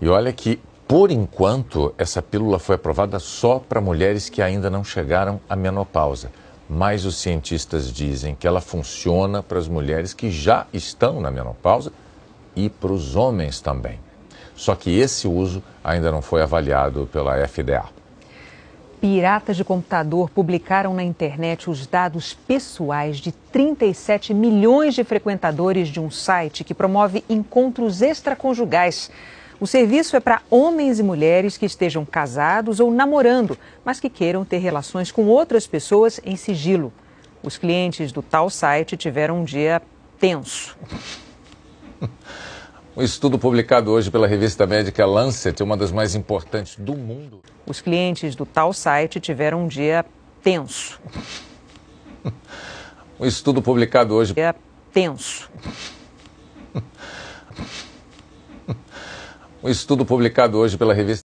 E olha que, por enquanto, essa pílula foi aprovada só para mulheres que ainda não chegaram à menopausa. Mas os cientistas dizem que ela funciona para as mulheres que já estão na menopausa e para os homens também. Só que esse uso ainda não foi avaliado pela FDA. Piratas de computador publicaram na internet os dados pessoais de 37 milhões de frequentadores de um site que promove encontros extraconjugais. O serviço é para homens e mulheres que estejam casados ou namorando, mas que queiram ter relações com outras pessoas em sigilo. Os clientes do tal site tiveram um dia tenso. Um estudo publicado hoje pela revista médica Lancet, uma das mais importantes do mundo. Os clientes do tal site tiveram um dia tenso. um estudo publicado hoje. É tenso. Um estudo publicado hoje pela revista